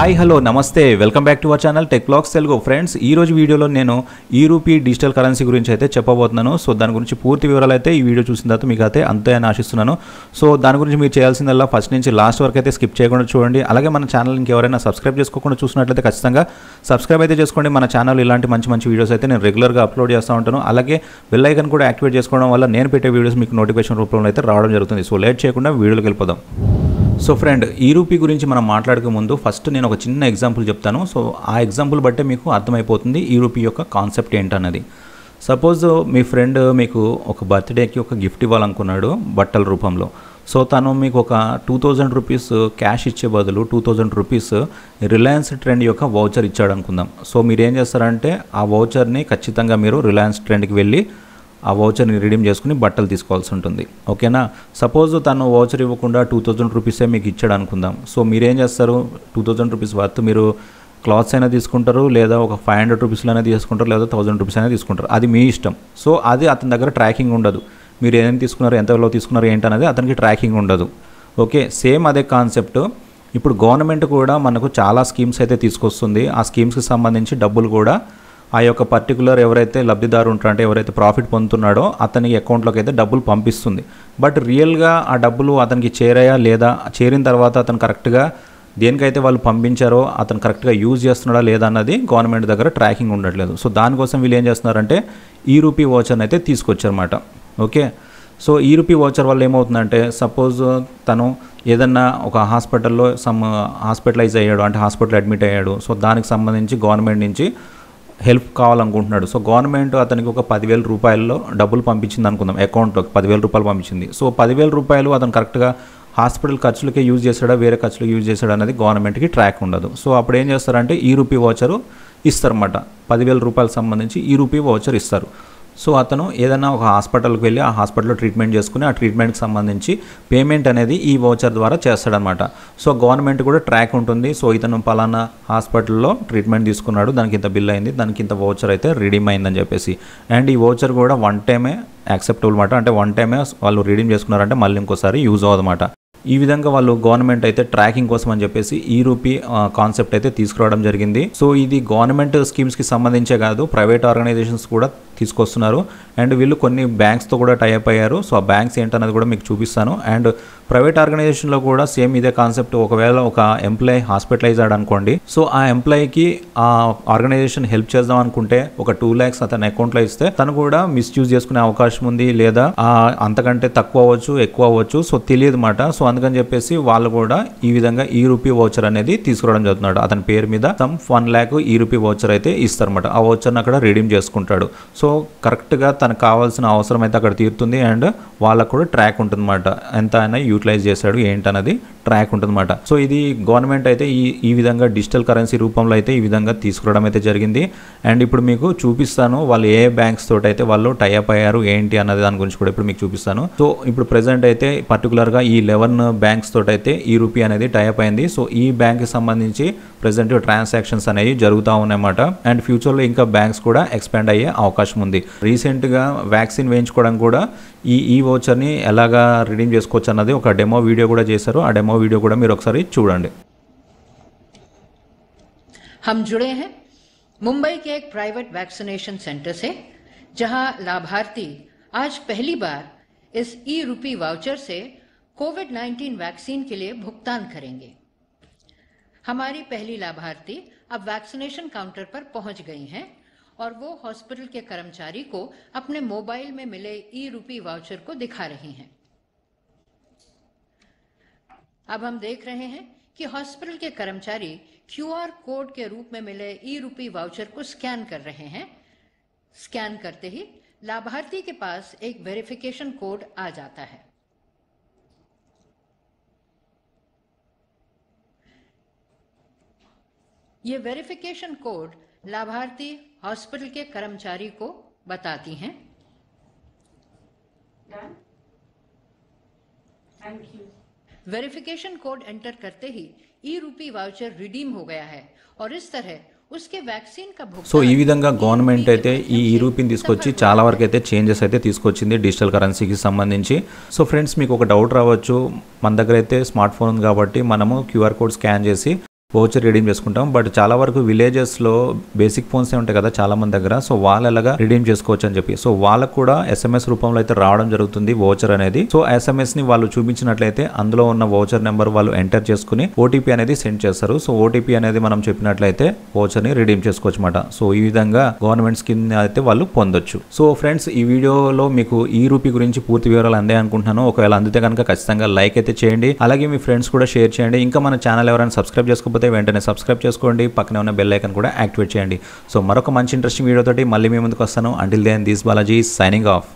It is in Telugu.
Hi hello namaste welcome back to our channel Tech Blogs Telugu friends ఈ రోజు వీడియోలో నేను ఈ రూపీ డిజిటల్ కరెన్సీ గురించి అయితే చెప్పబోతున్నాను సో దాని గురించి పూర్తి వివరాలు అయితే ఈ వీడియో చూసిన తర్వాత మీకు అయితే అంతే అని ఆశిస్తున్నాను సో దాని గురించి మీరు చేయాల్సిందల్లా ఫస్ట్ నుంచి లాస్ట్ వరకు అయితే స్కిప్ చేయకుండా చూడండి అలాగే మన ఛానల్ ఇంకెవరైనా సబ్స్క్రైబ్ చేసుకోకుండా చూసినట్లయితే ఖచ్చితంగా సబ్స్క్రైబ్ అయితే చేసుకోండి మన ఛానల్ ఇలాంటి మంచి మంచి వీడియోస్ అయితే నేను రెగ్యులర్గా అప్లోడ్ చేస్తూ ఉంటాను అలాగే బెల్ ఐకన్ కూడా యాక్టివేట్ చేసుకోవడం వల్ల నేను పెట్టే వీడియోస్ మీకు నోటిఫికేషన్ రూపంలో అయితే రావడం జరుగుతుంది సో లేట్ చేయకుండా వీడియోకి వెళ్ళిపోదాం సో ఫ్రెండ్ ఈ రూపీ గురించి మనం మాట్లాడక ముందు ఫస్ట్ నేను ఒక చిన్న ఎగ్జాంపుల్ చెప్తాను సో ఆ ఎగ్జాంపుల్ బట్టే మీకు అర్థమైపోతుంది ఈ రూపీ యొక్క కాన్సెప్ట్ ఏంటన్నది సపోజ్ మీ ఫ్రెండ్ మీకు ఒక బర్త్డేకి ఒక గిఫ్ట్ ఇవ్వాలనుకున్నాడు బట్టల రూపంలో సో తను మీకు ఒక టూ థౌజండ్ రూపీస్ క్యాష్ ఇచ్చే బదులు two thousand rupees Reliance Trend యొక్క వౌచర్ ఇచ్చాడు అనుకుందాం సో మీరు ఏం చేస్తారంటే ఆ వౌచర్ని ఖచ్చితంగా మీరు రిలయన్స్ ట్రెండ్కి వెళ్ళి ఆ వౌచర్ని రిడీమ్ చేసుకుని బట్టలు తీసుకోవాల్సి ఉంటుంది ఓకేనా సపోజ్ తను వౌచర్ ఇవ్వకుండా టూ థౌజండ్ రూపీసే మీకు ఇచ్చాడు అనుకుందాం సో మీరేం చేస్తారు టూ థౌజండ్ రూపీస్ వర్త్ మీరు క్లాత్స్ అయినా తీసుకుంటారు లేదా ఒక ఫైవ్ హండ్రెడ్ రూపీస్లో అయినా తీసుకుంటారు లేదా థౌజండ్ రూపీస్ అయినా తీసుకుంటారు అది మీ ఇష్టం సో అది అతని దగ్గర ట్రాకింగ్ ఉండదు మీరు ఏం తీసుకున్నారు ఎంతలో తీసుకున్నారు ఏంటనేది అతనికి ట్రాకింగ్ ఉండదు ఓకే సేమ్ అదే కాన్సెప్ట్ ఇప్పుడు గవర్నమెంట్ కూడా మనకు చాలా స్కీమ్స్ అయితే తీసుకొస్తుంది ఆ స్కీమ్స్కి సంబంధించి డబ్బులు కూడా ఆ యొక్క పర్టికులర్ ఎవరైతే లబ్ధిదారు ఉంటారో అంటే ఎవరైతే ప్రాఫిట్ పొందుతున్నాడో అతనికి అకౌంట్లోకి అయితే డబ్బులు పంపిస్తుంది బట్ రియల్గా ఆ డబ్బులు అతనికి చేరాయా లేదా చేరిన తర్వాత అతను కరెక్ట్గా దేనికైతే వాళ్ళు పంపించారో అతను కరెక్ట్గా యూజ్ చేస్తున్నాడా లేదా అన్నది గవర్నమెంట్ దగ్గర ట్రాకింగ్ ఉండట్లేదు సో దానికోసం వీళ్ళు ఏం చేస్తున్నారంటే ఈ రూపీ వాచర్ని అయితే తీసుకొచ్చారన్నమాట ఓకే సో ఈ రూపీ వాచర్ వల్ల ఏమవుతుందంటే సపోజ్ తను ఏదన్నా ఒక హాస్పిటల్లో సమ్ హాస్పిటలైజ్ అయ్యాడు అంటే హాస్పిటల్ అడ్మిట్ అయ్యాడు సో దానికి సంబంధించి గవర్నమెంట్ నుంచి హెల్ప్ కావాలనుకుంటున్నాడు సో గవర్నమెంట్ అతనికి ఒక పదివేల రూపాయల్లో డబ్బులు పంపించింది అనుకుందాం అకౌంట్లోకి పదివేల రూపాయలు పంపించింది సో పదివేల రూపాయలు అతను కరెక్ట్గా హాస్పిటల్ ఖర్చులకే యూజ్ చేశాడా వేరే ఖర్చులకి యూజ్ చేశాడు అనేది గవర్నమెంట్కి ట్రాక్ ఉండదు సో అప్పుడు ఏం చేస్తారంటే ఈ రూపీ వాచరు ఇస్తారన్నమాట పదివేల రూపాయలకు సంబంధించి ఈ రూపీ వాచర్ ఇస్తారు సో అతను ఏదైనా ఒక హాస్పిటల్కి వెళ్ళి ఆ హాస్పిటల్లో ట్రీట్మెంట్ చేసుకుని ఆ ట్రీట్మెంట్కి సంబంధించి పేమెంట్ అనేది ఈ వౌచర్ ద్వారా చేస్తాడనమాట సో గవర్నమెంట్ కూడా ట్రాక్ ఉంటుంది సో ఇతను పలానా హాస్పిటల్లో ట్రీట్మెంట్ తీసుకున్నాడు దానికి ఇంత బిల్ అయింది దానికి ఇంత వౌచర్ అయితే రిడీమ్ అయిందని చెప్పేసి అండ్ ఈ వౌచర్ కూడా వన్ టైమే యాక్సెప్టబుల్ అనమాట అంటే వన్ టైమే వాళ్ళు రిడీమ్ చేసుకున్నారంటే మళ్ళీ ఇంకోసారి యూజ్ అవ్వదన్నమాట ఈ విధంగా వాళ్ళు గవర్నమెంట్ అయితే ట్రాకింగ్ కోసం అని చెప్పేసి ఈ రూపీ కాన్సెప్ట్ అయితే తీసుకురావడం జరిగింది సో ఇది గవర్నమెంట్ స్కీమ్స్కి సంబంధించే కాదు ప్రైవేట్ ఆర్గనైజేషన్స్ కూడా తీసుకొస్తున్నారు అండ్ వీళ్ళు కొన్ని బ్యాంక్స్తో కూడా టైఅప్ అయ్యారు సో ఆ బ్యాంక్స్ ఏంటన్నది కూడా మీకు చూపిస్తాను అండ్ ప్రైవేట్ ఆర్గనైజేషన్లో కూడా సేమ్ ఇదే కాన్సెప్ట్ ఒకవేళ ఒక ఎంప్లాయీ హాస్పిటలైజ్ అనుకోండి సో ఆ ఎంప్లాయీకి ఆ ఆర్గనైజేషన్ హెల్ప్ చేద్దాం అనుకుంటే ఒక టూ ల్యాక్స్ అతని అకౌంట్లో ఇస్తే తను కూడా మిస్యూజ్ చేసుకునే అవకాశం ఉంది లేదా అంతకంటే తక్కువ అవ్వచ్చు ఎక్కువ అవ్వచ్చు సో తెలియదు మాట సో అందుకని చెప్పేసి వాళ్ళు కూడా ఈ విధంగా ఈ రూపీ వౌచర్ అనేది తీసుకోవడం జరుగుతున్నాడు అతని పేరు మీద సమ్ వన్ ల్యాక్ ఈ రూపీ వౌచర్ అయితే ఇస్తారన్నమాట ఆ వౌచర్ని అక్కడ రిడీమ్ చేసుకుంటాడు సో కరెక్ట్గా తనకు కావాల్సిన అవసరం అయితే అక్కడ తీరుతుంది అండ్ వాళ్ళకు కూడా ట్రాక్ ఉంటుంది అనమాట ఎంత అయినా యూటిలైజ్ చేశాడు ఏంటన్నది ట్రాక్ ఉంటుంది అనమాట సో ఇది గవర్నమెంట్ అయితే ఈ ఈ విధంగా డిజిటల్ కరెన్సీ రూపంలో అయితే ఈ విధంగా తీసుకురావడం అయితే జరిగింది అండ్ ఇప్పుడు మీకు చూపిస్తాను వాళ్ళు ఏ బ్యాంక్స్ తోటి అయితే వాళ్ళు టైఅప్ అయ్యారు ఏంటి అన్నది దాని గురించి కూడా ఇప్పుడు మీకు చూపిస్తాను సో ఇప్పుడు ప్రెసెంట్ అయితే పర్టికులర్గా ఈ లెవెన్ బ్యాంక్స్ తోటి అయితే ఈ రూపీ అనేది టైప్ అయింది సో ఈ బ్యాంక్కి సంబంధించి ప్రజెంట్ ట్రాన్సాక్షన్స్ అనేవి జరుగుతూ ఉన్నాయన్నమాట అండ్ ఫ్యూచర్లో ఇంకా బ్యాంక్స్ కూడా ఎక్స్పాండ్ అయ్యే అవకాశం ఉంది రీసెంట్గా వ్యాక్సిన్ వేయించుకోవడం కూడా ఈ ఈ ని ఎలాగా రిడీమ్ చేసుకోవచ్చు అన్నది ఒక డెమో వీడియో కూడా చేశారు ఆ డెమో వీడియో కూడా మీరు ఒకసారి చూడండి हम जुड़े हैं मुंबई के एक प्राइवेट वैक्सीनेशन सेंटर से जहां लाभार्थी आज पहली बार इस ई रूपी वाउचर से कोविड 19 वैक्सीन के लिए भुगतान करेंगे हमारी पहली लाभार्थी अब वैक्सीनेशन काउंटर पर पहुंच गई हैं और वो हॉस्पिटल के कर्मचारी को अपने मोबाइल में मिले ई रूपी वाउचर को दिखा रही हैं अब हम देख रहे हैं कि हॉस्पिटल के कर्मचारी क्यूआर कोड के रूप में मिले ई रूपी वाउचर को स्कैन कर रहे हैं स्कैन करते ही लाभार्थी के पास एक वेरिफिकेशन कोड आ जाता है ये वेरिफिकेशन कोड लाभार्थी हॉस्पिटल के कर्मचारी को बताती हैं। वेरिफिकेशन कोड एंटर करते ही ई रूपी वाउचर रिडीम हो गया है और इस तरह उसके वैक्सीन का सो ई विधा गवर्नमेंट रूपी चाल वरक चेंजेस अच्छे डिजिटल करे की संबंधी सो फ्रेंड्स डवच्छ मन दरते स्मार्ट फोन काबी मन क्यूआर को स्का ఓచర్ రిడీమ్ చేసుకుంటాం బట్ చాలా వరకు విలేజెస్లో బేసిక్ ఫోన్సే ఉంటాయి కదా చాలా మంది దగ్గర సో వాళ్ళు ఎలాగా రిడీమ్ చేసుకోవచ్చు అని చెప్పి సో వాళ్ళకు కూడా ఎస్ఎంఎస్ రూపంలో అయితే రావడం జరుగుతుంది ఓచర్ అనేది సో ఎస్ఎంఎస్ ని వాళ్ళు చూపించినట్లయితే అందులో ఉన్న ఓచర్ నెంబర్ వాళ్ళు ఎంటర్ చేసుకుని ఓటీపీ అనేది సెండ్ చేస్తారు సో ఓటీపీ అనేది మనం చెప్పినట్లయితే ఓచర్ ని రిడీమ్ చేసుకోవచ్చు అనమాట సో ఈ విధంగా గవర్నమెంట్ స్కీమ్ అయితే వాళ్ళు పొందొచ్చు సో ఫ్రెండ్స్ ఈ వీడియోలో మీకు ఈ రూపీ గురించి పూర్తి వివరాలు అందాయి అనుకుంటున్నాను ఒకవేళ అందితే కనుక ఖచ్చితంగా లైక్ అయితే చేయండి అలాగే మీ ఫ్రెండ్స్ కూడా షేర్ చేయండి ఇంకా మన ఛానల్ ఎవరైనా సబ్స్క్రైబ్ చేసుకోకపోతే నచ్చకపోతే వెంటనే సబ్స్క్రైబ్ చేసుకోండి పక్కనే ఉన్న బెల్ ఐకన్ కూడా యాక్టివేట్ చేయండి సో మరొక మంచి ఇంట్రెస్టింగ్ వీడియోతోటి మళ్ళీ మీ ముందుకు వస్తాను until then this Balaji signing of